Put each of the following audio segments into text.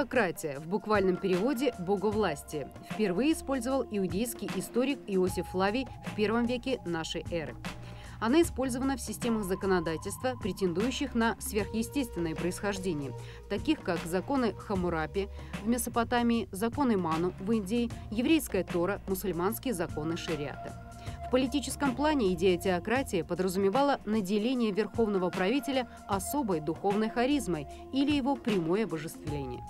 Теократия, в буквальном переводе «боговластие», впервые использовал иудейский историк Иосиф Флавий в первом веке нашей эры. Она использована в системах законодательства, претендующих на сверхъестественное происхождение, таких как законы Хамурапи в Месопотамии, законы Ману в Индии, еврейская Тора, мусульманские законы шариата. В политическом плане идея теократии подразумевала наделение верховного правителя особой духовной харизмой или его прямое обожествление.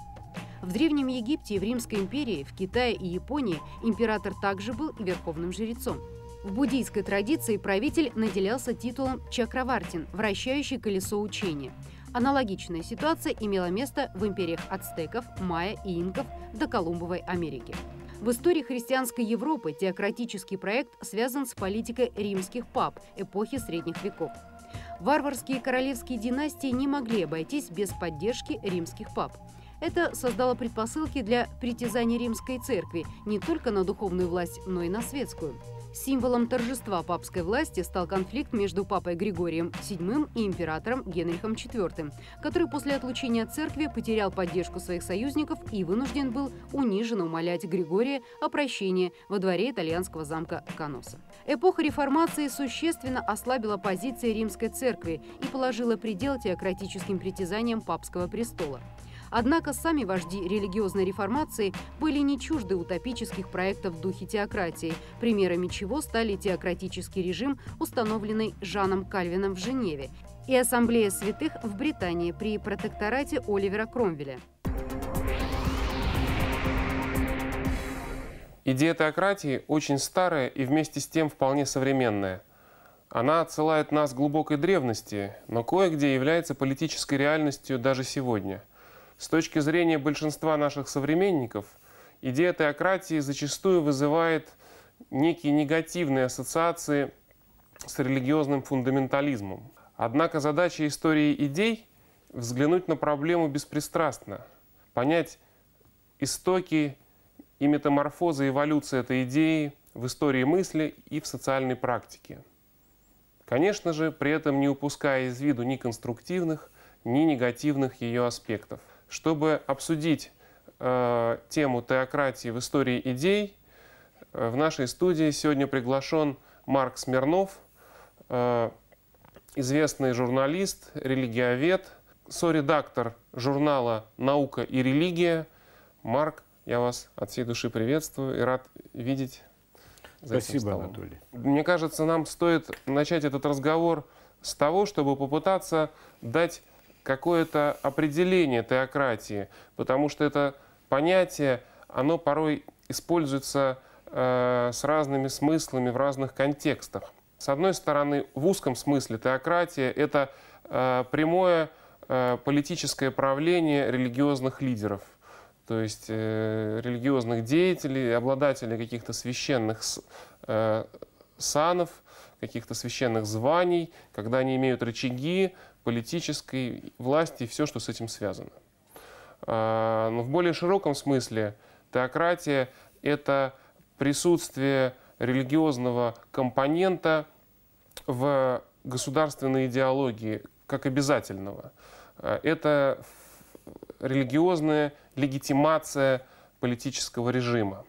В Древнем Египте, в Римской империи, в Китае и Японии император также был и верховным жрецом. В буддийской традиции правитель наделялся титулом Чакравартин, вращающий колесо учения. Аналогичная ситуация имела место в империях ацтеков, майя и инков до Колумбовой Америки. В истории христианской Европы теократический проект связан с политикой римских пап эпохи средних веков. Варварские королевские династии не могли обойтись без поддержки римских пап. Это создало предпосылки для притязаний римской церкви не только на духовную власть, но и на светскую. Символом торжества папской власти стал конфликт между папой Григорием VII и императором Генрихом IV, который после отлучения от церкви потерял поддержку своих союзников и вынужден был униженно умолять Григория о прощении во дворе итальянского замка Каноса. Эпоха реформации существенно ослабила позиции римской церкви и положила предел теократическим притязаниям папского престола. Однако сами вожди религиозной реформации были не чужды утопических проектов в духе теократии, примерами чего стали теократический режим, установленный Жаном Кальвином в Женеве, и Ассамблея святых в Британии при протекторате Оливера Кромвеля. Идея теократии очень старая и вместе с тем вполне современная. Она отсылает нас к глубокой древности, но кое-где является политической реальностью даже сегодня. С точки зрения большинства наших современников, идея теократии зачастую вызывает некие негативные ассоциации с религиозным фундаментализмом. Однако задача истории идей – взглянуть на проблему беспристрастно, понять истоки и метаморфозы эволюции этой идеи в истории мысли и в социальной практике. Конечно же, при этом не упуская из виду ни конструктивных, ни негативных ее аспектов чтобы обсудить э, тему теократии в истории идей, э, в нашей студии сегодня приглашен Марк Смирнов, э, известный журналист, религиовед, соредактор журнала «Наука и религия». Марк, я вас от всей души приветствую и рад видеть. За Спасибо, Анатолий. Мне кажется, нам стоит начать этот разговор с того, чтобы попытаться дать какое-то определение теократии, потому что это понятие, оно порой используется э, с разными смыслами в разных контекстах. С одной стороны, в узком смысле теократия — это э, прямое э, политическое правление религиозных лидеров, то есть э, религиозных деятелей, обладателей каких-то священных э, санов, каких-то священных званий, когда они имеют рычаги, политической власти и все, что с этим связано. А, но в более широком смысле теократия – это присутствие религиозного компонента в государственной идеологии как обязательного. А, это религиозная легитимация политического режима.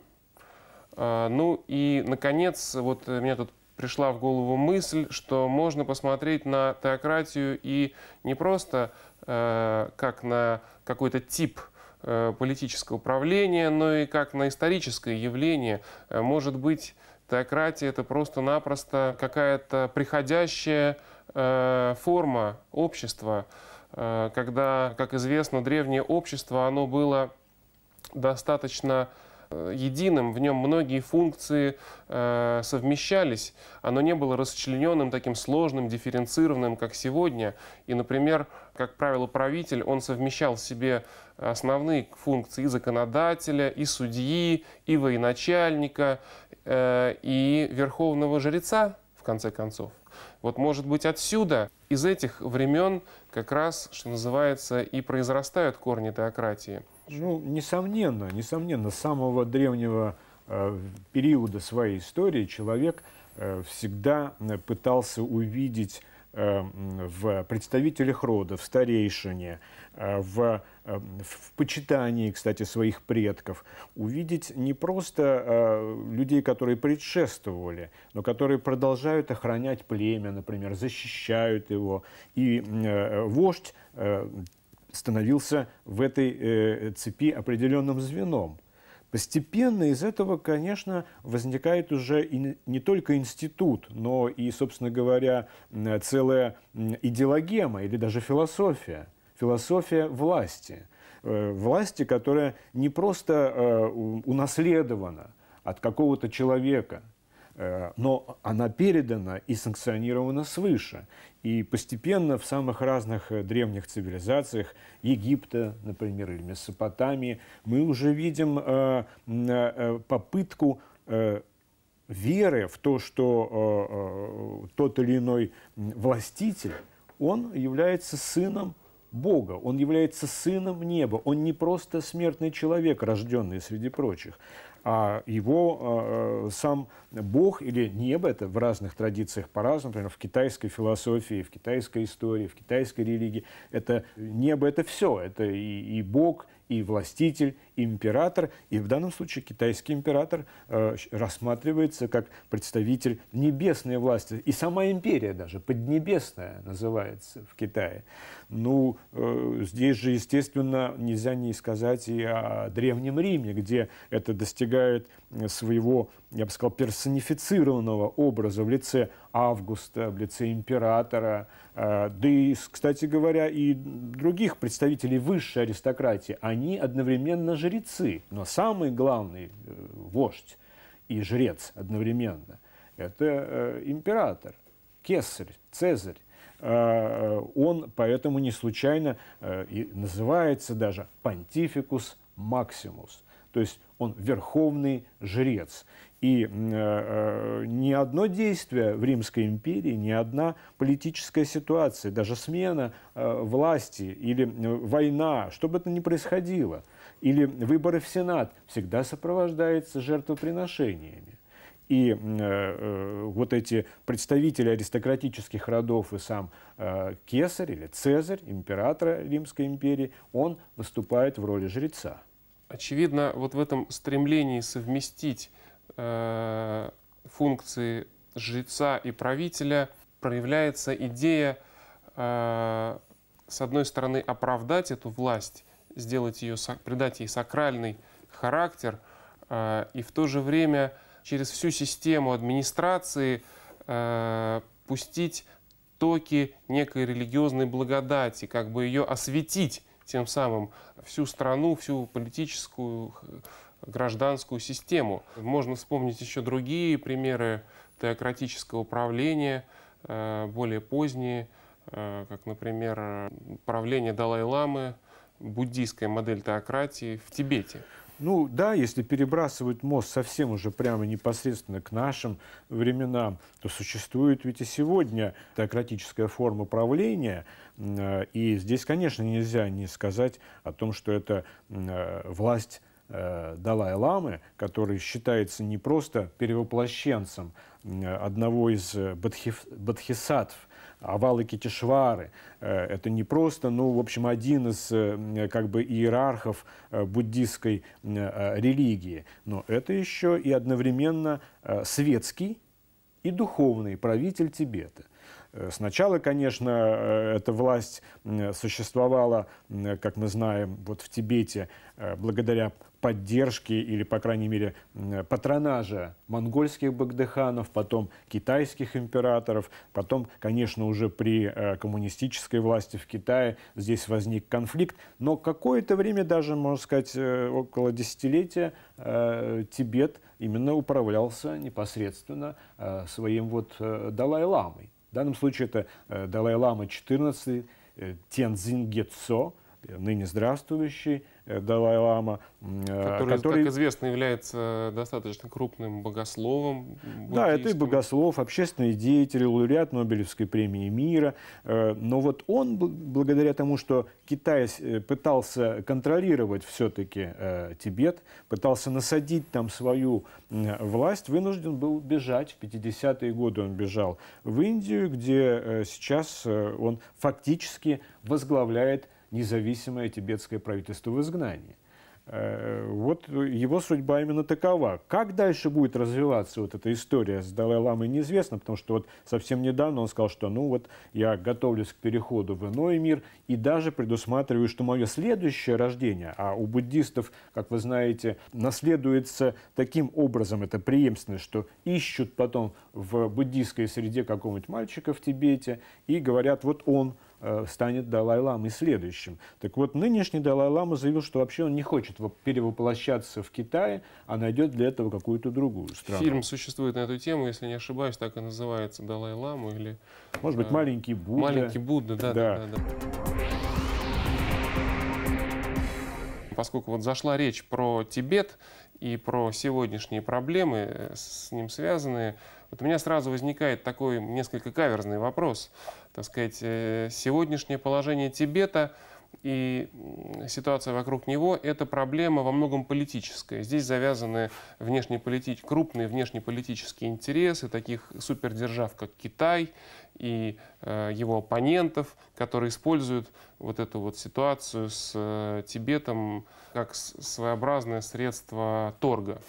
А, ну и, наконец, вот меня тут пришла в голову мысль, что можно посмотреть на теократию и не просто э, как на какой-то тип э, политического управления, но и как на историческое явление. Э, может быть, теократия это просто-напросто какая-то приходящая э, форма общества, э, когда, как известно, древнее общество, оно было достаточно единым, в нем многие функции э, совмещались, оно не было расчлененным, таким сложным, дифференцированным, как сегодня. И, например, как правило, правитель, он совмещал в себе основные функции и законодателя, и судьи, и военачальника, э, и верховного жреца, в конце концов. Вот, может быть, отсюда, из этих времен, как раз, что называется, и произрастают корни теократии. Ну, несомненно, несомненно, с самого древнего э, периода своей истории человек э, всегда э, пытался увидеть э, в представителях рода, в старейшине, Э, в, э, в почитании, кстати, своих предков, увидеть не просто э, людей, которые предшествовали, но которые продолжают охранять племя, например, защищают его. И вождь становился в этой цепи определенным звеном. Постепенно из этого, конечно, возникает уже и не только институт, но и, собственно говоря, целая идеологема или даже философия – философия власти. Э, власти, которая не просто э, унаследована от какого-то человека, э, но она передана и санкционирована свыше. И постепенно в самых разных древних цивилизациях, Египта, например, или Месопотамии, мы уже видим попытку веры в то, что тот или иной властитель, он является сыном Бога, он является сыном неба, он не просто смертный человек, рожденный среди прочих, а его э, сам Бог или небо, это в разных традициях по-разному, например, в китайской философии, в китайской истории, в китайской религии, это небо, это все, это и, и Бог, и властитель, и император, и в данном случае китайский император э, рассматривается как представитель небесной власти, и сама империя даже, поднебесная называется в Китае. Ну, э, здесь же, естественно, нельзя не сказать и о Древнем Риме, где это достигает э, своего, я бы сказал, персонифицированного образа в лице Августа, в лице императора, э, да и, кстати говоря, и других представителей высшей аристократии. Они одновременно жрецы, но самый главный вождь и жрец одновременно – это император, кесарь, цезарь. А, э, он поэтому не случайно э, и называется даже «понтификус максимус», то есть он верховный жрец. И э, э, ни одно действие в Римской империи, ни одна политическая ситуация, даже смена э, власти или война, что бы это ни происходило, или выборы в Сенат, всегда сопровождается жертвоприношениями и э, э, вот эти представители аристократических родов и сам э, кесарь или цезарь, императора Римской империи, он выступает в роли жреца. Очевидно, вот в этом стремлении совместить э, функции жреца и правителя проявляется идея, э, с одной стороны, оправдать эту власть, сделать ее, придать ей сакральный характер, э, и в то же время – через всю систему администрации э, пустить токи некой религиозной благодати, как бы ее осветить тем самым всю страну, всю политическую, гражданскую систему. Можно вспомнить еще другие примеры теократического правления, э, более поздние, э, как, например, правление Далай-ламы, буддийская модель теократии в Тибете. Ну да, если перебрасывать мост совсем уже прямо непосредственно к нашим временам, то существует ведь и сегодня теократическая форма правления, э, и здесь, конечно, нельзя не сказать о том, что это э, власть э, Далай-ламы, который считается не просто перевоплощенцем одного из бодхисаттв, Авалы Китишвары. Э, это не просто, ну, в общем, один из э, как бы иерархов э, буддистской религии, но это еще и одновременно светский и духовный правитель Тибета. Сначала, конечно, эта власть существовала, как мы знаем, вот в Тибете благодаря поддержки или, по крайней мере, э, патронажа монгольских багдыханов, потом китайских императоров, потом, конечно, уже при э, коммунистической власти в Китае здесь возник конфликт, но какое-то время, даже, можно сказать, э, около десятилетия, Тибет именно управлялся непосредственно своим вот Далай-ламой. В данном случае это Далай-лама XIV Тензин Гетсо, Э, ныне здравствующий э, Далай-Лама. Который, э, который, как известно, является достаточно крупным богословом. Да, это и богослов, общественный деятель, лауреат Нобелевской премии мира. Но вот он, благодаря тому, что Китай пытался контролировать все-таки Тибет, пытался насадить там свою власть, вынужден был бежать. В 50-е годы он бежал в Индию, где сейчас он фактически возглавляет независимое тибетское правительство в изгнании. Э, вот его судьба именно такова. Как дальше будет развиваться вот эта история с Далай-Ламой, неизвестно, потому что вот совсем недавно он сказал, что ну вот я готовлюсь к переходу в иной мир и даже предусматриваю, что мое следующее рождение, а у буддистов, как вы знаете, наследуется таким образом, это преемственность, что ищут потом в буддийской среде какого-нибудь мальчика в Тибете и говорят, вот он – Э, станет Далай-ламой следующим. Так вот, нынешний Далай-лама заявил, что вообще он не хочет перевоплощаться в Китае, а найдет для этого какую-то другую страну. Фильм существует на эту тему, если не ошибаюсь, так и называется далай лама или... Может быть, э, «Маленький Будда». «Маленький Будда», да. да. да, да, да поскольку вот зашла речь про Тибет и про сегодняшние проблемы э, с ним связанные, вот у меня сразу возникает такой несколько каверзный вопрос так сказать, э, сегодняшнее положение Тибета и ситуация вокруг него – это проблема во многом политическая. Здесь завязаны внешнеполитич... крупные внешнеполитические интересы таких супердержав, как Китай и э, его оппонентов, которые используют вот эту вот ситуацию с э, Тибетом как своеобразное средство торга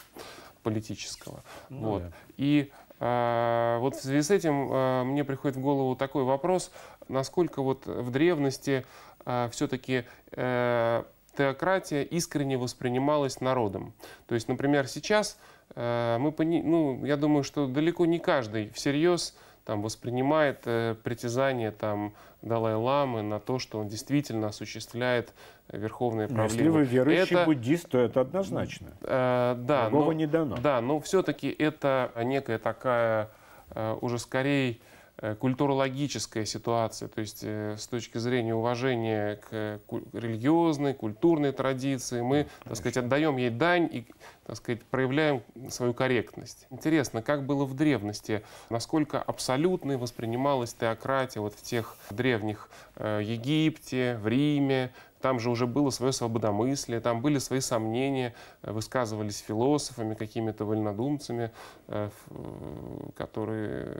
политического. Ну, вот. Да. И а, вот в связи с этим а, мне приходит в голову такой вопрос, насколько вот в древности а, все-таки э, теократия искренне воспринималась народом. То есть, например, сейчас э, мы, ну, я думаю, что далеко не каждый всерьез там, воспринимает э, притязание там, Далай-Ламы на то, что он действительно осуществляет э, верховные ну, правления. Если вы верующий это, буддист, то это однозначно. Э, да, Другого но, не дано. Да, но все-таки это некая такая э, уже скорее Э, культурологическая ситуация, то есть э, с точки зрения уважения к э, религиозной, культурной традиции, мы, Конечно. так сказать, отдаем ей дань и, так сказать, проявляем свою корректность. Интересно, как было в древности, насколько абсолютной воспринималась теократия вот в тех древних Египте, в Риме, там же уже было свое свободомыслие, там были свои сомнения, э, высказывались философами, какими-то вольнодумцами, э, э, которые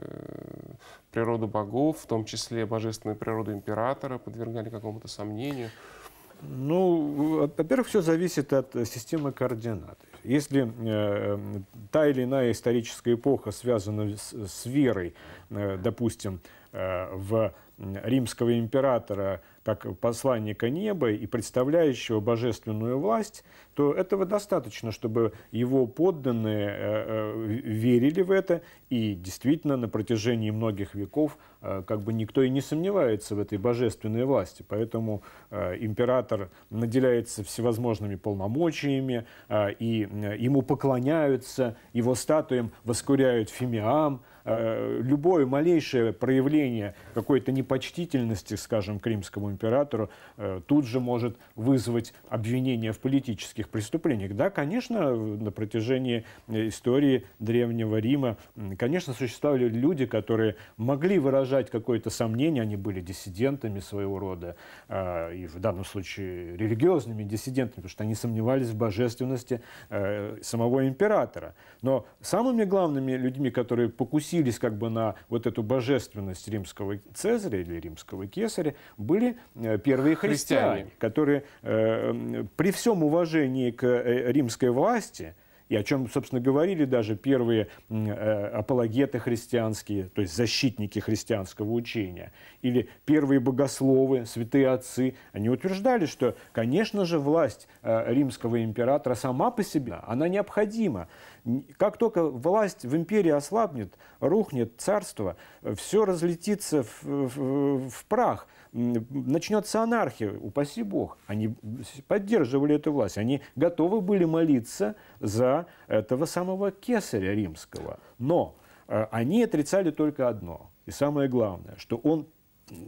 природу богов, в том числе божественную природу императора, подвергали какому-то сомнению. Ну, во-первых, все зависит от системы координат. Если та или иная историческая эпоха связана с, верой, допустим, в римского императора как посланника неба и представляющего божественную власть, то этого достаточно, чтобы его подданные э, э, верили в это, и действительно на протяжении многих веков э, как бы никто и не сомневается в этой божественной власти. Поэтому император наделяется всевозможными полномочиями, и ему поклоняются, его статуям воскуряют фимиам, Э, любое малейшее проявление какой-то непочтительности, скажем, к римскому императору, э, тут же может вызвать обвинение в политических преступлениях. Да, конечно, на протяжении э, истории Древнего Рима, конечно, существовали люди, которые могли выражать какое-то сомнение, они были диссидентами своего рода, и в данном случае религиозными диссидентами, потому что они сомневались в божественности самого императора. Но самыми главными людьми, которые покусились покусились как бы на вот эту божественность римского цезаря или римского кесаря, были э, первые христиане, христиане. которые э, при всем уважении к э, римской власти, и о чем, собственно, говорили даже первые э, апологеты христианские, то есть защитники христианского учения, или первые богословы, святые отцы, они утверждали, что, конечно же, власть э, римского императора сама по себе, она необходима как только власть в империи ослабнет, рухнет царство, все разлетится в, в, в прах, начнется анархия, упаси бог. Они поддерживали эту власть, они готовы были молиться за этого самого кесаря римского. Но э, они отрицали только одно, и самое главное, что он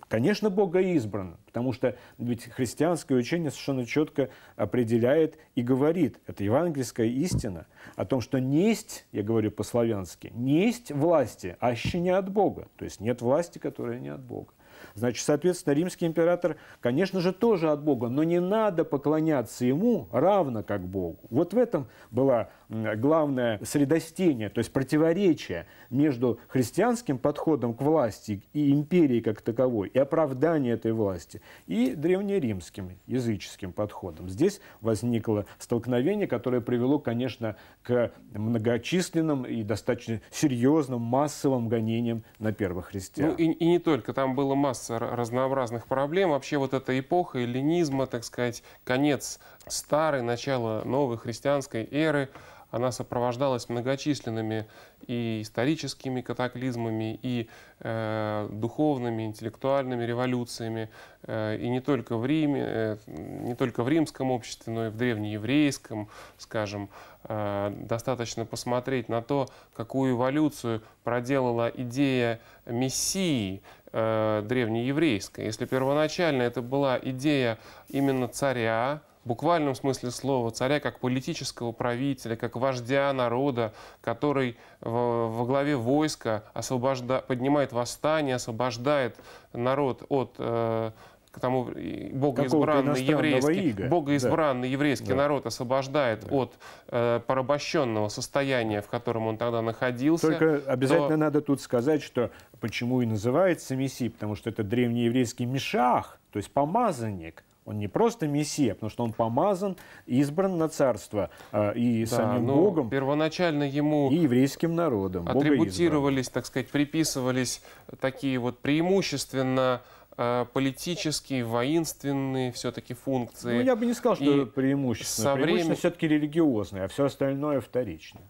Конечно, Бога избран, потому что ведь христианское учение совершенно четко определяет и говорит, это евангельская истина, о том, что несть, я говорю по-славянски, несть власти, аще не от Бога, то есть нет власти, которая не от Бога. Значит, соответственно, римский император, конечно же, тоже от Бога, но не надо поклоняться ему равно как Богу. Вот в этом была главное средостение, то есть противоречие между христианским подходом к власти и империей как таковой, и оправдание этой власти, и древнеримским языческим подходом. Здесь возникло столкновение, которое привело, конечно, к многочисленным и достаточно серьезным массовым гонениям на первых христиан. Ну и, и не только, там было масса разнообразных проблем. Вообще вот эта эпоха эллинизма, так сказать, конец старой, начало новой христианской эры – она сопровождалась многочисленными и историческими катаклизмами, и э, духовными, интеллектуальными революциями, э, и не только в Риме, э, не только в римском обществе, но и в древнееврейском, скажем. Э, достаточно посмотреть на то, какую эволюцию проделала идея Мессии, э, древнееврейская. Если первоначально это была идея именно царя, буквальном смысле слова царя как политического правителя, как вождя народа, который во главе войска освобожда... поднимает восстание, освобождает народ от э, к тому избранный еврейский, ига. избранный да. еврейский да. народ освобождает да. от э, порабощенного состояния, в котором он тогда находился. Только обязательно то... надо тут сказать, что почему и называется Мессия, потому что это древнееврейский мешах то есть помазанник, он не просто мессия, потому что он помазан, избран на царство а, и да, самим ну, Богом. Первоначально ему и еврейским народом. Атрибутировались, так сказать, приписывались такие вот преимущественно а, политические, воинственные все-таки функции. Ну, я бы не сказал, что преимущественно. преимущественно врем... все-таки религиозные, а все остальное вторичное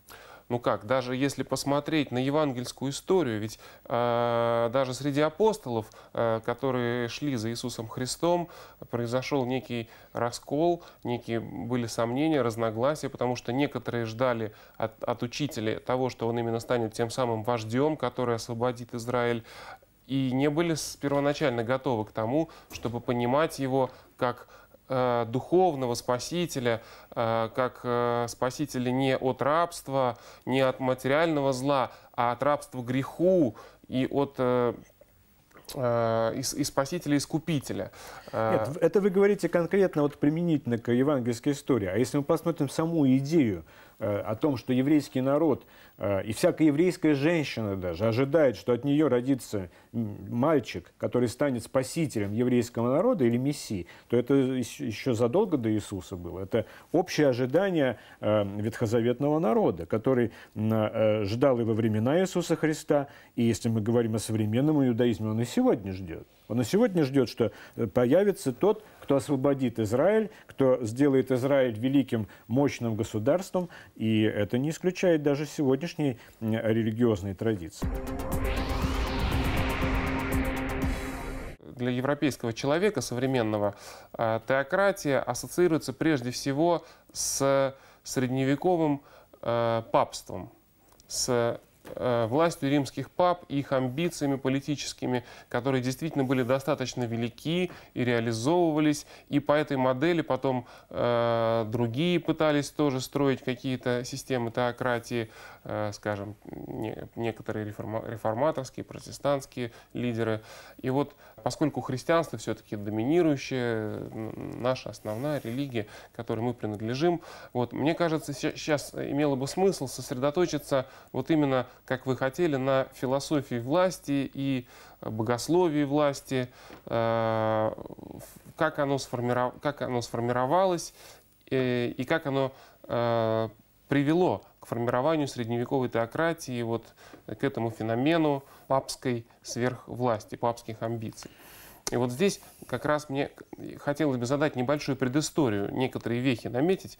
ну как, даже если посмотреть на евангельскую историю, ведь э, даже среди апостолов, э, которые шли за Иисусом Христом, произошел некий раскол, некие были сомнения, разногласия, потому что некоторые ждали от, от учителя того, что он именно станет тем самым вождем, который освободит Израиль, и не были первоначально готовы к тому, чтобы понимать его как Э, духовного спасителя, э, как э, спасителя не от рабства, не от материального зла, а от рабства греху и от и, и искупителя. Нет, это вы говорите конкретно вот применительно к евангельской истории. А если мы посмотрим саму идею Э, о том, что еврейский народ э, и всякая еврейская женщина даже ожидает, что от нее родится мальчик, который станет спасителем еврейского народа или мессией, то это еще задолго до Иисуса было. Это общее ожидание э, ветхозаветного народа, который ждал и во времена Иисуса Христа, и если мы говорим о современном иудаизме, он и сегодня ждет. Он и сегодня ждет, что появится тот, кто освободит Израиль, кто сделает Израиль великим, мощным государством. И это не исключает даже сегодняшней религиозной традиции. для европейского человека современного э, теократия ассоциируется прежде всего с э, средневековым э, папством, с Э, властью римских пап, их амбициями политическими, которые действительно были достаточно велики и реализовывались. И по этой модели потом э, другие пытались тоже строить какие-то системы теократии, э, скажем, не, некоторые реформа, реформаторские, протестантские лидеры. И вот поскольку христианство все-таки доминирующее, наша основная религия, которой мы принадлежим, вот, мне кажется, сейчас имело бы смысл сосредоточиться вот именно, как вы хотели, на философии власти и богословии власти, э, как, оно сформиров... как оно сформировалось э, и как оно э, привело к формированию средневековой теократии, вот к этому феномену папской сверхвласти, папских амбиций. И вот здесь как раз мне хотелось бы задать небольшую предысторию, некоторые вехи наметить,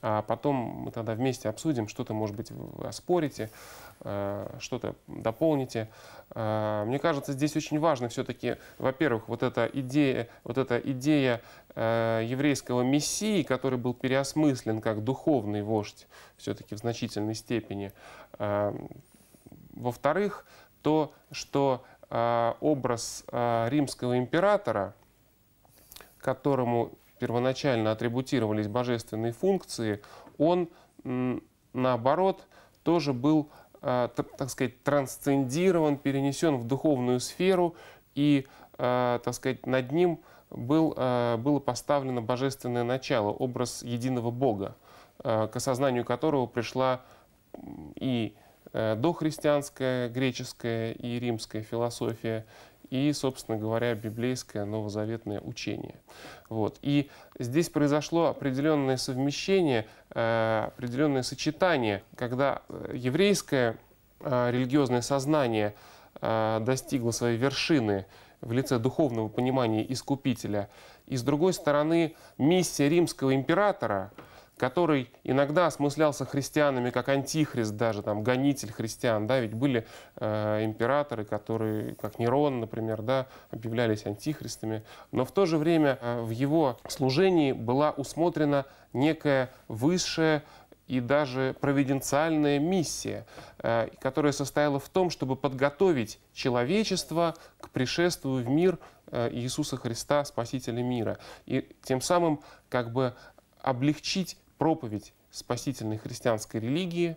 а потом мы тогда вместе обсудим, что-то, может быть, вы оспорите, э, что-то дополните. Э, мне кажется, здесь очень важно все-таки, во-первых, вот эта идея, вот эта идея Э, еврейского мессии, который был переосмыслен как духовный вождь, все-таки в значительной степени. Э, во-вторых, то, что э, образ римского императора, которому первоначально атрибутировались божественные функции, он, наоборот, тоже был, так сказать, трансцендирован, перенесен в духовную сферу, и, так сказать, над ним – был, э, было поставлено божественное начало, образ единого Бога, э, к осознанию которого пришла и э, дохристианская, греческая и римская философия, и, собственно говоря, библейское новозаветное учение. Вот. И здесь произошло определенное совмещение, определенное сочетание, когда еврейское религиозное сознание достигло своей вершины – в лице духовного понимания искупителя, и с другой стороны миссия римского императора, который иногда осмыслялся христианами как антихрист, даже там гонитель христиан, да, ведь были э, императоры, которые, как Нерон, например, да, объявлялись антихристами, но в то же время э, в его служении была усмотрена некая высшая и даже провиденциальная миссия, э, которая состояла в том, чтобы подготовить человечество к пришествию в мир э, Иисуса Христа, Спасителя мира. И тем самым как бы облегчить проповедь спасительной христианской религии.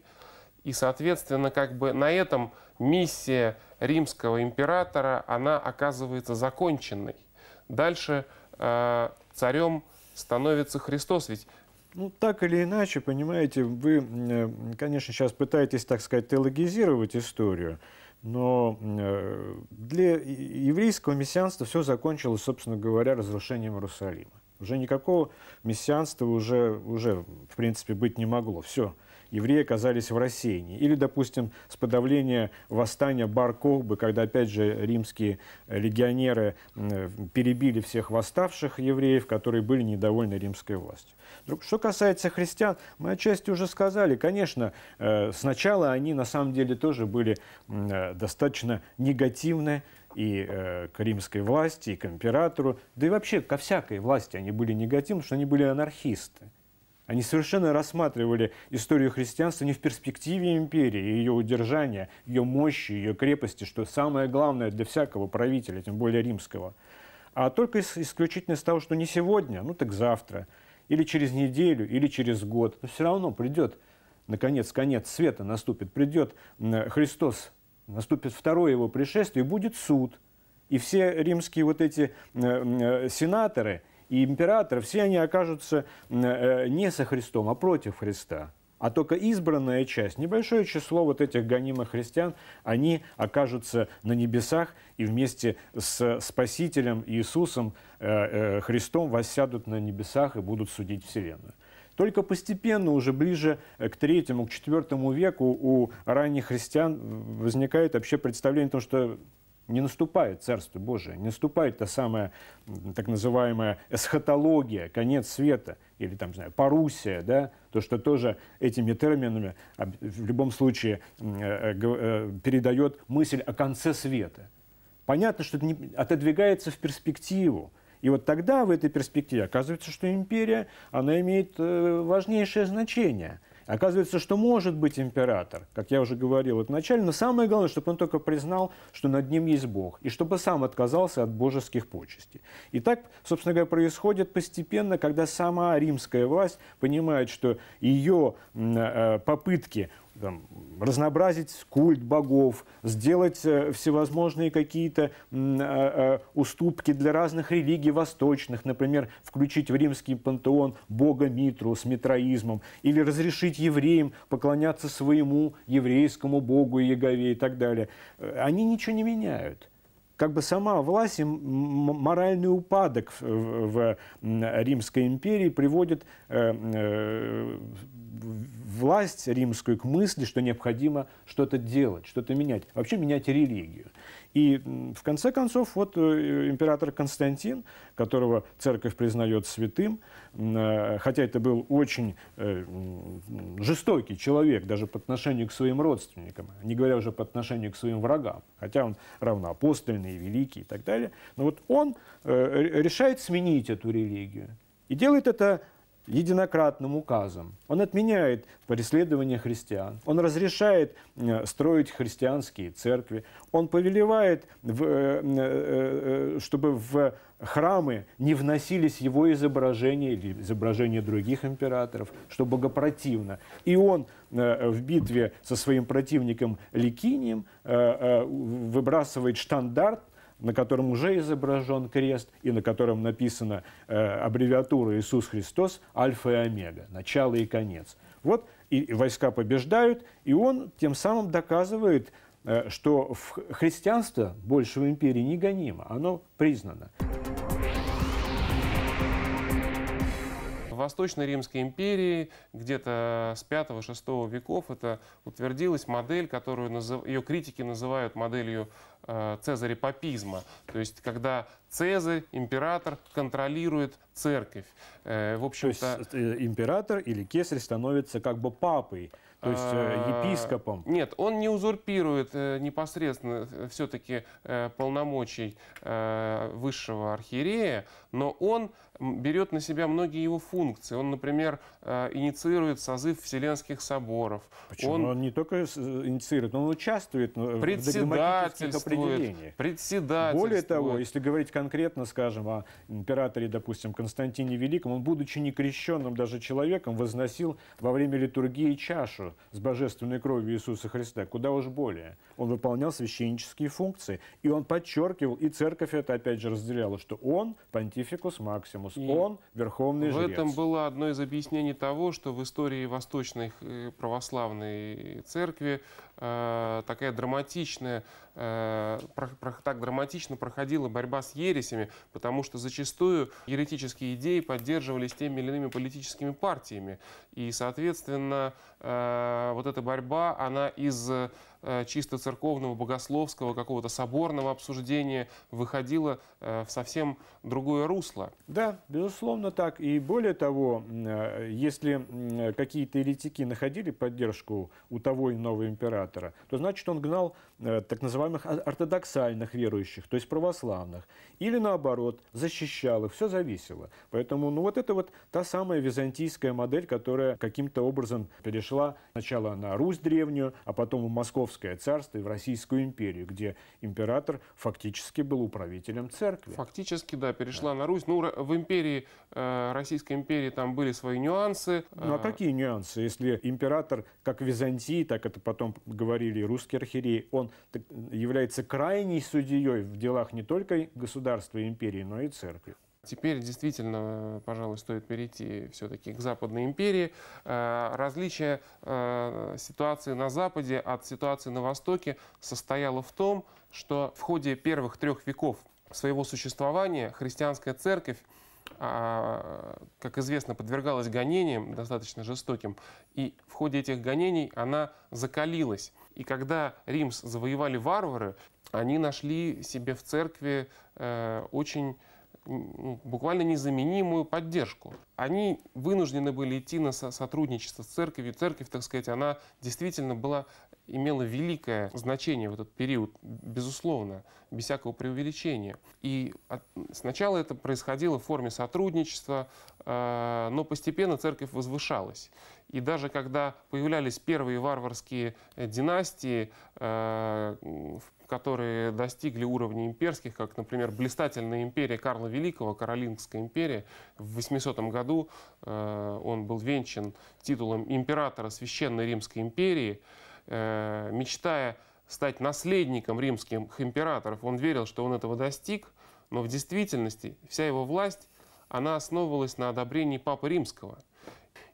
И, соответственно, как бы на этом миссия римского императора, она оказывается законченной. Дальше э, царем становится Христос. Ведь ну, так или иначе, понимаете, вы, э, конечно, сейчас пытаетесь, так сказать, теологизировать историю, но э, для еврейского мессианства все закончилось, собственно говоря, разрушением Иерусалима. Уже никакого мессианства уже, уже в принципе, быть не могло. Все, евреи оказались в рассеянии. Или, допустим, с подавления восстания Бар-Кохбы, когда, опять же, римские э, легионеры э, перебили всех восставших евреев, которые были недовольны римской властью. Что касается христиан, мы отчасти уже сказали, конечно, э, сначала они на самом деле тоже были достаточно негативны и э, к римской власти, и к императору, да и вообще ко всякой власти они были негативны, потому что они были анархисты. Они совершенно рассматривали историю христианства не в перспективе империи, ее удержания, ее мощи, ее крепости, что самое главное для всякого правителя, тем более римского, а только исключительно из того, что не сегодня, ну так завтра, или через неделю, или через год, но все равно придет, наконец, конец света наступит, придет Христос, наступит второе его пришествие, и будет суд. И все римские вот эти э, э, сенаторы – и император, все они окажутся э, не со Христом, а против Христа. А только избранная часть, небольшое число вот этих гонимых христиан, они окажутся на небесах и вместе с Спасителем Иисусом э, э, Христом воссядут на небесах и будут судить Вселенную. Только постепенно, уже ближе к третьему, к четвертому веку у ранних христиан возникает вообще представление о том, что не наступает Царство Божие, не наступает та самая так называемая эсхатология, конец света, или там, не знаю, парусия, да, то, что тоже этими терминами в любом случае э, э, э, передает мысль о конце света. Понятно, что это не, отодвигается в перспективу, и вот тогда в этой перспективе оказывается, что империя, она имеет важнейшее значение. Оказывается, что может быть император, как я уже говорил вначале, но самое главное, чтобы он только признал, что над ним есть Бог, и чтобы сам отказался от божеских почестей. И так, собственно говоря, происходит постепенно, когда сама римская власть понимает, что ее э, попытки там, разнообразить культ богов, сделать э, всевозможные какие-то э, э, уступки для разных религий восточных, например, включить в римский пантеон бога Митру с митроизмом, или разрешить евреям поклоняться своему еврейскому богу Ягове и так далее. Они ничего не меняют как бы сама власть и моральный упадок в, в Римской империи приводит э, э, власть римскую к мысли, что необходимо что-то делать, что-то менять, вообще менять религию. И в конце концов, вот э, император Константин, которого церковь признает святым, э, хотя это был очень э, жестокий человек даже по отношению к своим родственникам, не говоря уже по отношению к своим врагам, хотя он равноапостольный, великий и так далее, но вот он решает сменить эту религию. И делает это единократным указом. Он отменяет преследование христиан, он разрешает э, строить христианские церкви, он повелевает, э, э, чтобы в храмы не вносились его изображения или изображения других императоров, что богопротивно. И он в битве со своим противником Ликинием выбрасывает штандарт, на котором уже изображен крест и на котором написана э, аббревиатура «Иисус Христос, Альфа и Омега», начало и конец. Вот и войска побеждают, и он тем самым доказывает, э, что христианство большего империи не гонимо, оно признано. В Восточной Римской империи где-то с 5-6 веков это утвердилась модель, которую назов... ее критики называют моделью э, цезарепапизма. То есть когда Цезарь, император, контролирует церковь. Э, в общем -то... То есть э, император или кесарь становится как бы папой. То есть э, а, епископом? Нет, он не узурпирует э, непосредственно все-таки полномочий высшего архиерея, но он берет на себя многие его функции. Он, например, э, инициирует созыв Вселенских соборов. Почему? Он, он не только э, инициирует, он участвует ну, в председательских определениях. Председательствует. Более того, если говорить конкретно, скажем, о императоре, допустим, Константине Великом, он, будучи некрещенным даже человеком, возносил во время литургии чашу с божественной кровью Иисуса Христа, куда уж более. Он выполнял священнические функции, и он подчеркивал, и церковь это опять же разделяла, что он понтификус максимум Рамус. И Он верховный в жрец. В этом было одно из объяснений того, что в истории восточной э, православной церкви э, такая драматичная, э, про, про, так драматично проходила борьба с ересями, потому что зачастую еретические идеи поддерживались теми или иными политическими партиями. И, соответственно, э, вот эта борьба, она из Э, чисто церковного, богословского, какого-то соборного обсуждения выходило э, в совсем другое русло. Да, безусловно так. И более того, э, если какие-то еретики находили поддержку у того иного императора, то значит он гнал Э, так называемых ортодоксальных верующих, то есть православных, или наоборот, защищал их, все зависело. Поэтому ну, вот это вот та самая византийская модель, которая каким-то образом перешла сначала на Русь древнюю, а потом в Московское царство и в Российскую империю, где император фактически был управителем церкви. Фактически, да, перешла да. на Русь. Ну, в империи, э, Российской империи там были свои нюансы. Ну, а э, какие нюансы? Если император, как Византии, так это потом говорили русские архиереи, он он является крайней судьей в делах не только государства и империи, но и церкви. Теперь действительно, пожалуй, стоит перейти все-таки к Западной империи. Э, Различие э, ситуации на Западе от ситуации на Востоке состояло в том, что в ходе первых трех веков своего существования христианская церковь а, как известно, подвергалась гонениям достаточно жестоким, и в ходе этих гонений она закалилась. И когда Римс завоевали варвары, они нашли себе в церкви э, очень ну, буквально незаменимую поддержку. Они вынуждены были идти на сотрудничество с церковью. Церковь, так сказать, она действительно была имела великое значение в этот период, безусловно, без всякого преувеличения. И сначала это происходило в форме сотрудничества, э, но постепенно церковь возвышалась. И даже когда появлялись первые варварские э, династии, э, которые достигли уровня имперских, как, например, блистательная империя Карла Великого, Каролингская империя. В 800 году он был венчан титулом императора Священной Римской империи. Э, мечтая стать наследником римских императоров, он верил, что он этого достиг, но в действительности вся его власть, она основывалась на одобрении Папы Римского.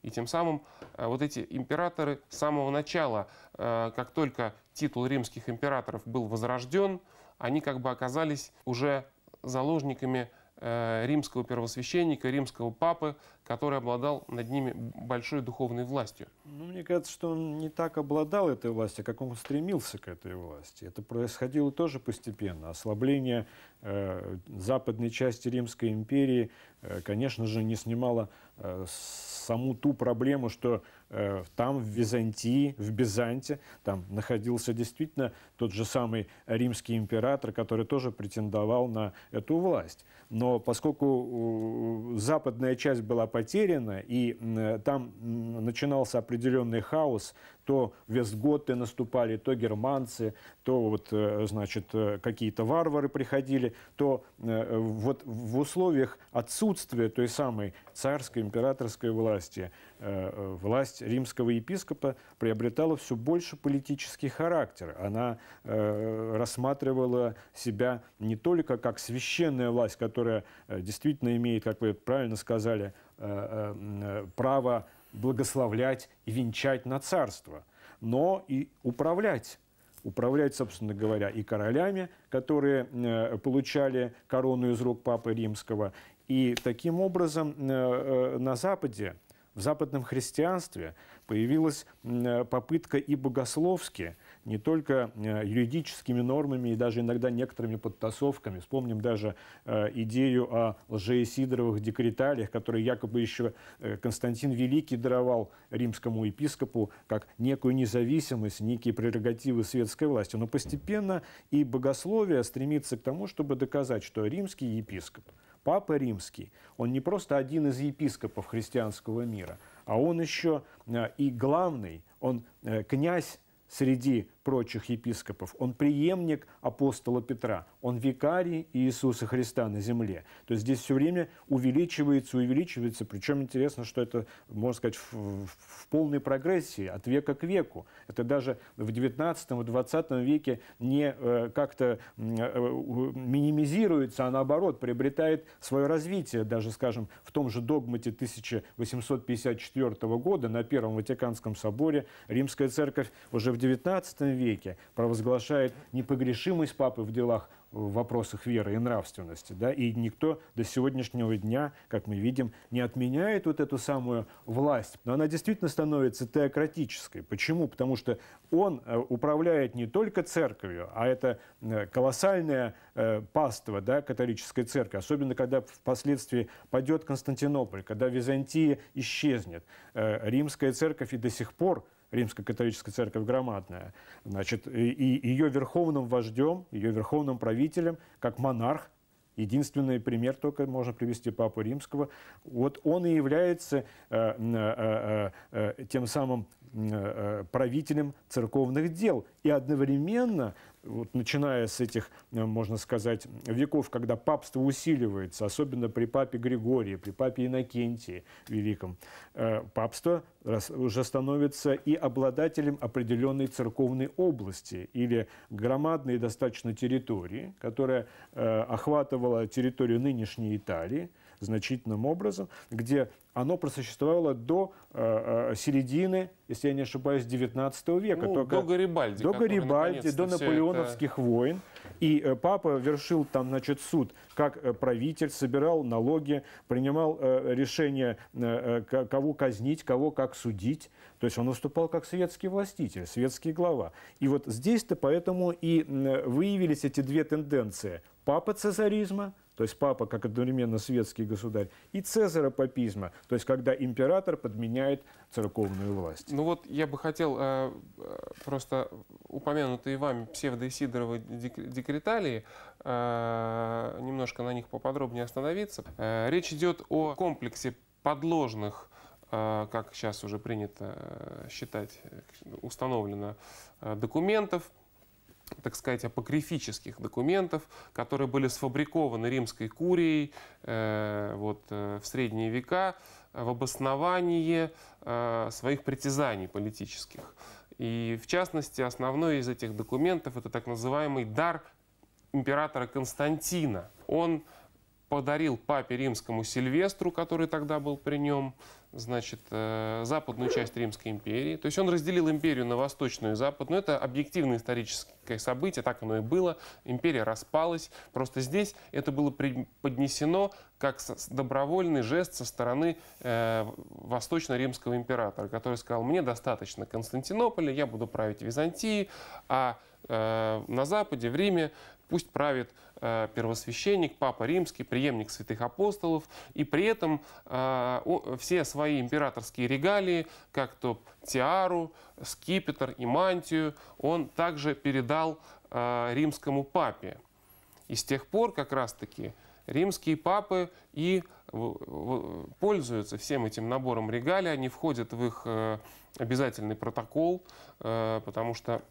И тем самым э, вот эти императоры с самого начала, э, как только титул римских императоров был возрожден, они как бы оказались уже заложниками римского первосвященника, римского папы, который обладал над ними большой духовной властью. Ну, мне кажется, что он не так обладал этой властью, как он стремился к этой власти. Это происходило тоже постепенно. Ослабление э, западной части Римской империи, э, конечно же, не снимало э, саму ту проблему, что э, там, в Византии, в Бизанте, там находился действительно тот же самый римский император, который тоже претендовал на эту власть. Но поскольку э, западная часть была потеряна, и э, там начинался определенный хаос, то вестготы наступали, то германцы, то вот, э, значит, э, какие-то варвары приходили, то вот в условиях отсутствия той самой царской императорской власти, власть римского епископа приобретала все больше политический характер. Она рассматривала себя не только как священная власть, которая действительно имеет, как вы правильно сказали, Э, э, право благословлять и венчать на царство, но и управлять управлять, собственно говоря, и королями, которые э, получали корону из рук Папы Римского. И таким образом на Западе в западном христианстве появилась попытка и богословски, не только э, юридическими нормами и даже иногда некоторыми подтасовками. Вспомним даже э, идею о лжеисидоровых декреталиях, которые якобы еще э, Константин Великий даровал римскому епископу как некую независимость, некие прерогативы светской власти. Но постепенно и богословие стремится к тому, чтобы доказать, что римский епископ – Папа Римский, он не просто один из епископов христианского мира, а он еще э, и главный, он э, князь среди прочих епископов. Он преемник апостола Петра, он викарий Иисуса Христа на земле. То есть здесь все время увеличивается, увеличивается. Причем интересно, что это, можно сказать, в, в полной прогрессии, от века к веку. Это даже в 19 и 20 веке не э, как-то э, минимизируется, а наоборот приобретает свое развитие. Даже, скажем, в том же догмате 1854 года на Первом Ватиканском соборе Римская церковь уже в 19 веке провозглашает непогрешимость папы в делах э, в вопросах веры и нравственности. Да? И никто до сегодняшнего дня, как мы видим, не отменяет вот эту самую власть. Но она действительно становится теократической. Почему? Потому что он э, управляет не только церковью, а это э, колоссальная паства, да, католической церкви, особенно когда впоследствии падет Константинополь, когда Византия исчезнет. Римская церковь и до сих пор римско-католическая церковь громадная. Значит, и, и ее верховным вождем, ее верховным правителем, как монарх, единственный пример только можно привести Папу Римского, вот он и является э, э, э, э тем самым Э, э, правителем церковных дел. И одновременно, вот начиная с этих, э, можно сказать, веков, когда папство усиливается, особенно при папе Григории, при папе Иннокентии Великом, папство уже становится и обладателем определенной церковной области или громадной достаточно территории, которая охватывала территорию нынешней Италии – значительным образом, где оно просуществовало до э, э середины, если я не ошибаюсь, 19 века. Ну, Только до Гарибальди. До Гарибальди, до наполеоновских это... войн. И э, папа вершил там, значит, суд как э, правитель, собирал налоги, принимал э, решение, э, э кого казнить, кого как судить. То есть он выступал как светский властитель, светский глава. И вот здесь-то поэтому и выявились эти две тенденции – папа цезаризма – то есть папа как одновременно светский государь, и цезаропапизма, то есть когда император подменяет церковную власть. Ну вот я бы хотел э, э просто упомянутые вами псевдоисидоровы декреталии, э, немножко на них поподробнее остановиться. Э, речь идет о комплексе подложных э, как сейчас уже принято э, считать, установлено, документов, так сказать, апокрифических документов, которые были сфабрикованы римской курией э, вот, э, в средние века э, в обосновании э, своих притязаний политических. И, в частности, основной из этих документов – это так называемый дар императора Константина. Он подарил папе римскому Сильвестру, который тогда был при нем, значит, э, западную часть Римской империи. То есть он разделил империю на восточную и западную. Это объективное историческое событие, так оно и было. Империя распалась. Просто здесь это было поднесено как добровольный жест со стороны э, восточно-римского императора, который сказал, мне достаточно Константинополя, я буду править Византией, а э, на Западе, в Риме, пусть правит Э, первосвященник, папа римский, преемник святых апостолов, и при этом э, все свои императорские регалии, как то тиару, скипетр и мантию, он также передал э, римскому папе. И с тех пор как раз-таки римские папы и пользуются всем этим набором регалий, они входят в их обязательный протокол, потому что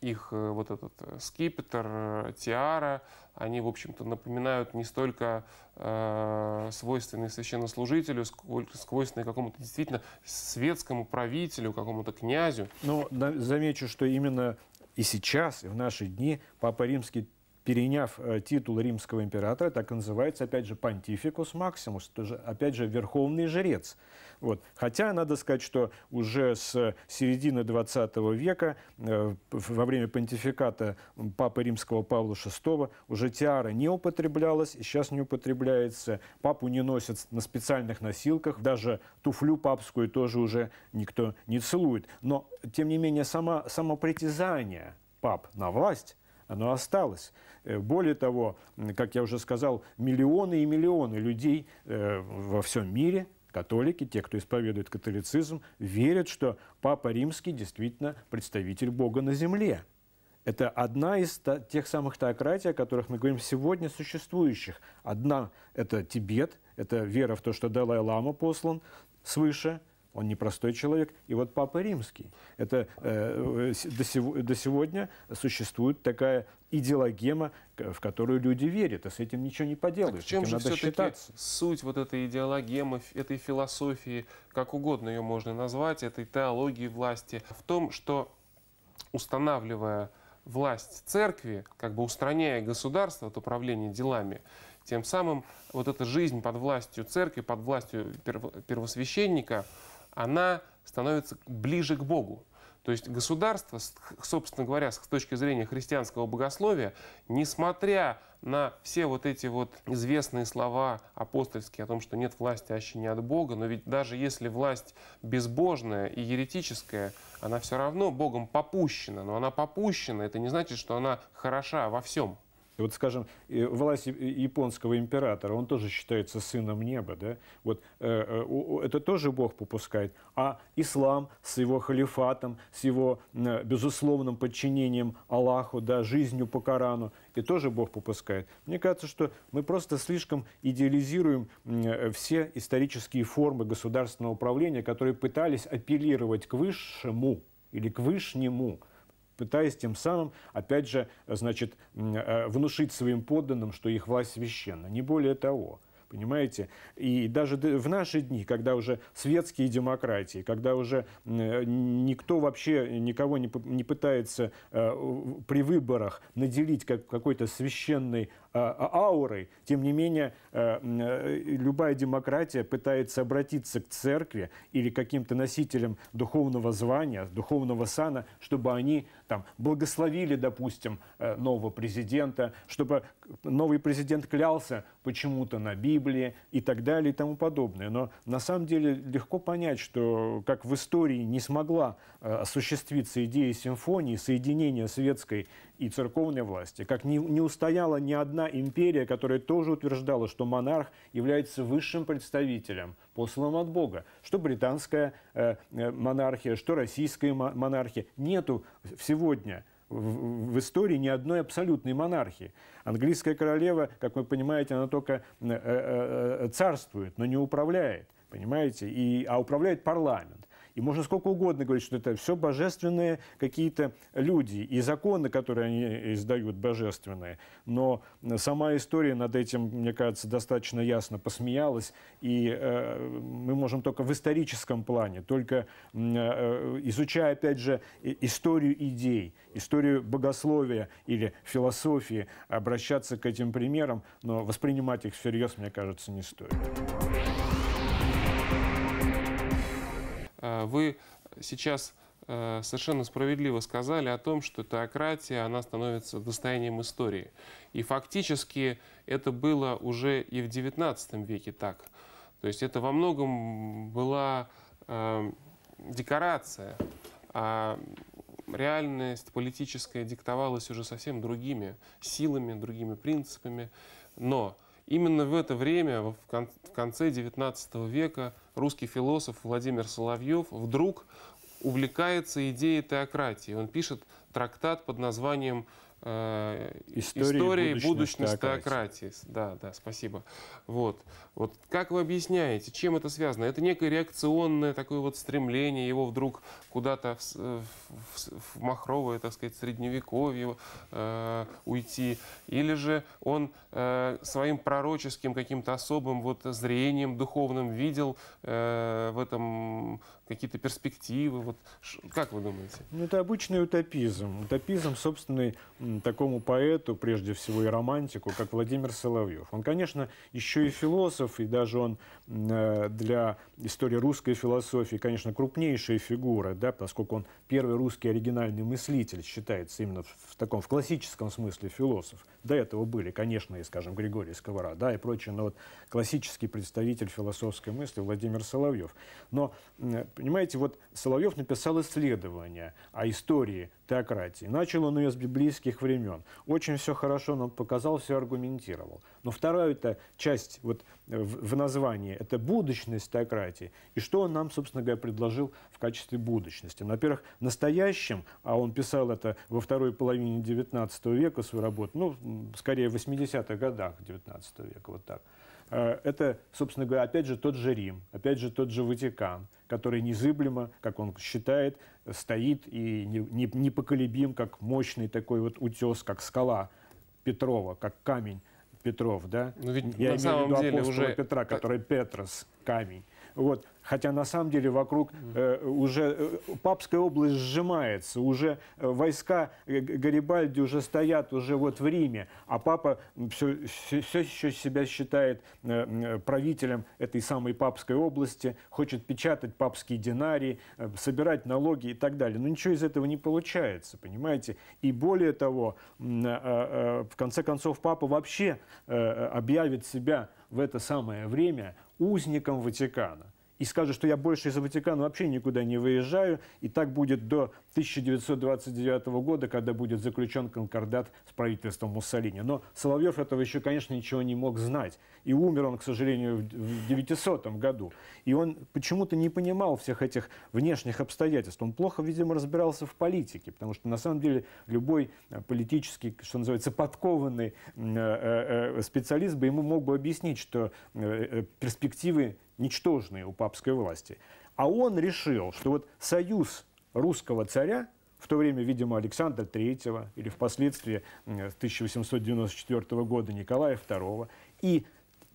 их э, вот этот э, скипетр, э, тиара, они, в общем-то, напоминают не столько э, свойственные священнослужителю, сколько свойственные какому-то действительно светскому правителю, какому-то князю. Но ну, замечу, что именно и сейчас, и в наши дни Папа Римский переняв э, титул римского императора, так и называется, опять же, понтификус максимус, тоже, опять же, верховный жрец. Вот. Хотя, надо сказать, что уже с середины 20 века, э, во время понтификата Папы Римского Павла VI, уже тиара не употреблялась, и сейчас не употребляется. Папу не носят на специальных носилках, даже туфлю папскую тоже уже никто не целует. Но, тем не менее, само само притязание пап на власть оно осталось. Э, более того, как я уже сказал, миллионы и миллионы людей э, во всем мире католики, те, кто исповедует католицизм, верят, что Папа Римский действительно представитель Бога на земле. Это одна из тех самых теократий, о которых мы говорим сегодня, существующих. Одна – это Тибет, это вера в то, что Далай-Лама послан свыше – он не простой человек. И вот Папа Римский. Это э, до, сего, до сегодня существует такая идеологема, в которую люди верят, а с этим ничего не поделаешь. Так чем этим же все-таки суть вот этой идеологемы, этой философии, как угодно ее можно назвать, этой теологии власти, в том, что устанавливая власть церкви, как бы устраняя государство от управления делами, тем самым вот эта жизнь под властью церкви, под властью первосвященника – она становится ближе к Богу. То есть государство, собственно говоря, с точки зрения христианского богословия, несмотря на все вот эти вот известные слова апостольские о том, что нет власти, аще не от Бога, но ведь даже если власть безбожная и еретическая, она все равно Богом попущена. Но она попущена, это не значит, что она хороша во всем. И вот, скажем, власть японского императора, он тоже считается сыном неба, да? Вот э, э, это тоже Бог попускает. А ислам с его халифатом, с его э, безусловным подчинением Аллаху, да, жизнью по Корану, и тоже Бог попускает. Мне кажется, что мы просто слишком идеализируем все исторические формы государственного управления, которые пытались апеллировать к высшему или к вышнему, пытаясь тем самым, опять же, значит, э, внушить своим подданным, что их власть священна. Не более того. Понимаете? И даже в наши дни, когда уже светские демократии, когда уже э, никто вообще никого не, не пытается э, при выборах наделить как, какой-то священной а, а, аурой. Тем не менее, э, э, любая демократия пытается обратиться к церкви или каким-то носителям духовного звания, духовного сана, чтобы они там, благословили, допустим, э, нового президента, чтобы новый президент клялся почему-то на Библии и так далее и тому подобное. Но на самом деле легко понять, что как в истории не смогла осуществиться идея симфонии, соединения светской и церковной власти, как не, не устояла ни одна империя, которая тоже утверждала, что монарх является высшим представителем, посланным от Бога. Что британская э, э, монархия, что российская монархия. Нету сегодня в истории ни одной абсолютной монархии. Английская королева, как вы понимаете, она только э, царствует, но не управляет, понимаете, и, а управляет парламент. И можно сколько угодно говорить, что это все божественные какие-то люди и законы, которые они издают, божественные. Но сама история над этим, мне кажется, достаточно ясно посмеялась. И э, мы можем только в историческом плане, только э, изучая, опять же, историю идей, историю богословия или философии, обращаться к этим примерам, но воспринимать их всерьез, мне кажется, не стоит. Э, вы сейчас э, совершенно справедливо сказали о том, что теократия, она становится достоянием истории. И фактически это было уже и в XIX веке так. То есть это во многом была э, декорация, а реальность политическая диктовалась уже совсем другими силами, другими принципами. Но Именно в это время, в конце XIX века, русский философ Владимир Соловьев вдруг увлекается идеей теократии. Он пишет трактат под названием Э, истории, истории будущности теократии. Да, да, спасибо. Вот. вот как вы объясняете, чем это связано? Это некое реакционное такое вот стремление его вдруг куда-то в, в, в махровое, так сказать, средневековье э, уйти? Или же он э, своим пророческим каким-то особым вот зрением духовным видел э, в этом какие-то перспективы? Вот, как вы думаете? Ну, это обычный утопизм. Утопизм собственной такому поэту, прежде всего и романтику, как Владимир Соловьев. Он, конечно, еще и философ, и даже он э, для истории русской философии, конечно, крупнейшая фигура, да, поскольку он первый русский оригинальный мыслитель, считается именно в таком, в классическом смысле философ. До этого были, конечно, и, скажем, Григорий да, и прочее, но вот классический представитель философской мысли Владимир Соловьев. Но, э, понимаете, вот Соловьев написал исследование о истории теократии. Начал он ее с библейских советских времен. Очень все хорошо он показал, все аргументировал. Но вторая эта часть вот э, в, в названии – это будущность теократии. И что он нам, собственно говоря, предложил в качестве будущности? Ну, во-первых, настоящим, а он писал это во второй половине XIX века свою работу, ну, скорее, в 80-х годах XIX века, вот так – Э, это, собственно говоря, опять же тот же Рим, опять же тот же Ватикан, который незыблемо, как он считает, стоит и непоколебим, как мощный такой вот утес, как скала Петрова, как камень Петров, да? Но ну ведь Я на имею самом в виду деле уже Петра, который Петрос, камень. Вот. Хотя на самом деле вокруг э, уже э, Папская область сжимается, уже э, войска Гарибальди уже стоят уже вот в Риме, а папа все, все, все еще себя считает э, э, правителем этой самой Папской области, хочет печатать папские динарии, э, собирать налоги и так далее. Но ничего из этого не получается, понимаете? И более того, э, э, э, в конце концов папа вообще э, объявит себя в это самое время узником Ватикана и скажет, что я больше из Ватикана вообще никуда не выезжаю, и так будет до 1929 года, когда будет заключен конкордат с правительством Муссолини. Но Соловьев этого еще, конечно, ничего не мог знать. И умер он, к сожалению, в 900 году. И он почему-то не понимал всех этих внешних обстоятельств. Он плохо, видимо, разбирался в политике, потому что, на самом деле, любой э, политический, что называется, подкованный э, э, специалист бы ему мог бы объяснить, что перспективы ничтожные у папской власти. А он решил, что вот союз русского царя, в то время, видимо, Александра III или впоследствии 1894 года Николая II и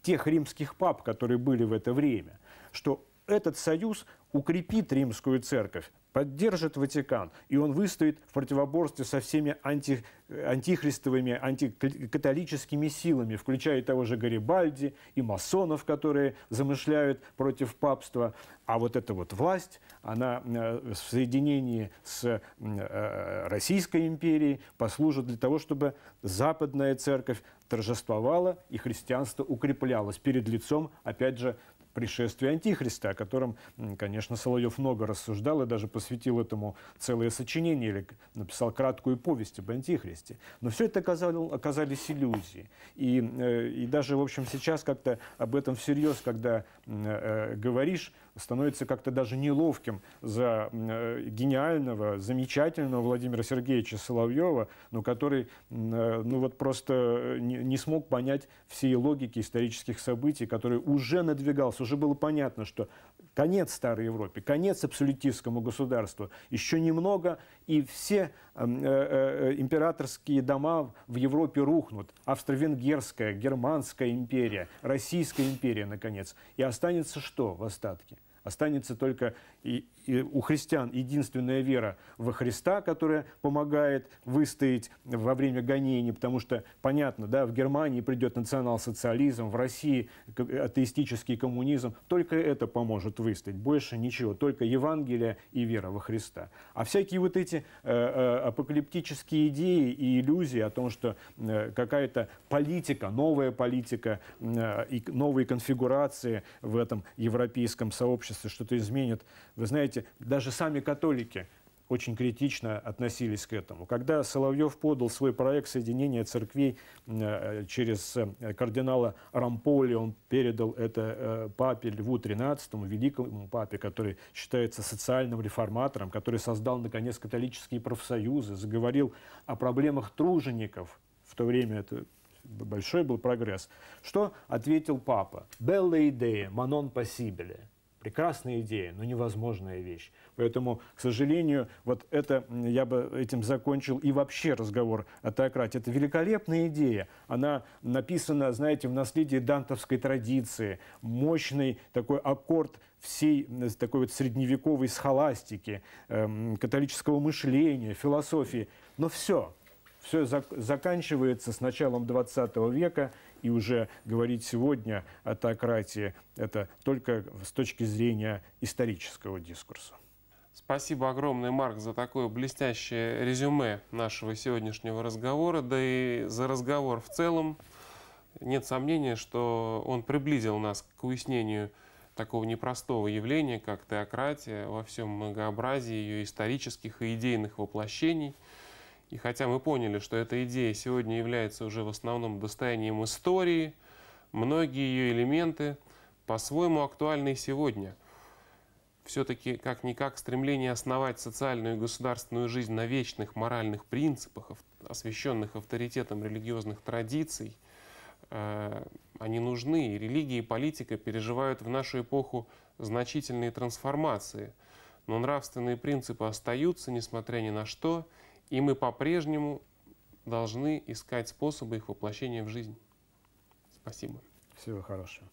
тех римских пап, которые были в это время, что этот союз укрепит римскую церковь поддержит Ватикан, и он выстоит в противоборстве со всеми анти, антихристовыми, антикатолическими силами, включая того же Гарибальди и масонов, которые замышляют против папства. А вот эта вот власть, она э, в соединении с э, Российской империей послужит для того, чтобы западная церковь торжествовала и христианство укреплялось перед лицом, опять же, пришествию Антихриста, о котором, конечно, Соловьев много рассуждал и даже посвятил этому целое сочинение или написал краткую повесть об Антихристе. Но все это оказал, оказались иллюзии. И, э, и даже, в общем, сейчас как-то об этом всерьез, когда э, э, говоришь, становится как-то даже неловким за э, гениального, замечательного Владимира Сергеевича Соловьева, но который э, ну вот просто э, не смог понять всей логики исторических событий, которые уже надвигался, уже было понятно, что конец Старой Европе, конец абсолютистскому государству. Еще немного, и все эм, э, э, императорские дома в Европе рухнут. Австро-Венгерская, Германская империя, Российская империя, наконец. И останется что в остатке? Останется только и, и у христиан единственная вера во Христа, которая помогает выстоять во время гонений, потому что, понятно, да, в Германии придет национал-социализм, в России атеистический коммунизм. Только это поможет выстоять, больше ничего, только Евангелие и вера во Христа. А всякие вот эти э, э, апокалиптические идеи и иллюзии о том, что э, какая-то политика, новая политика э, и новые конфигурации в этом европейском сообществе, обществе что-то изменит. Вы знаете, даже сами католики очень критично относились к этому. Когда Соловьев подал свой проект соединения церквей э, через э, кардинала Рамполи, он передал это э, папе Льву XIII, великому папе, который считается социальным реформатором, который создал, наконец, католические профсоюзы, заговорил о проблемах тружеников. В то время это большой был прогресс. Что ответил папа? «Белла идея, манон посибеле». Прекрасная идея, но невозможная вещь. Поэтому, к сожалению, вот это я бы этим закончил и вообще разговор о теократии. Это великолепная идея. Она написана, знаете, в наследии дантовской традиции. Мощный такой аккорд всей такой вот средневековой схоластики, эм, католического мышления, философии. Но все – все зак заканчивается с началом 20 века, и уже говорить сегодня о теократии – это только с точки зрения исторического дискурса. Спасибо огромное, Марк, за такое блестящее резюме нашего сегодняшнего разговора, да и за разговор в целом. Нет сомнения, что он приблизил нас к уяснению такого непростого явления, как теократия, во всем многообразии ее исторических и идейных воплощений – и хотя мы поняли, что эта идея сегодня является уже в основном достоянием истории, многие ее элементы по-своему актуальны и сегодня. Все-таки, как-никак, стремление основать социальную и государственную жизнь на вечных моральных принципах, освященных авторитетом религиозных традиций, э, они нужны. И религия, и политика переживают в нашу эпоху значительные трансформации. Но нравственные принципы остаются, несмотря ни на что – и мы по-прежнему должны искать способы их воплощения в жизнь. Спасибо. Всего хорошего.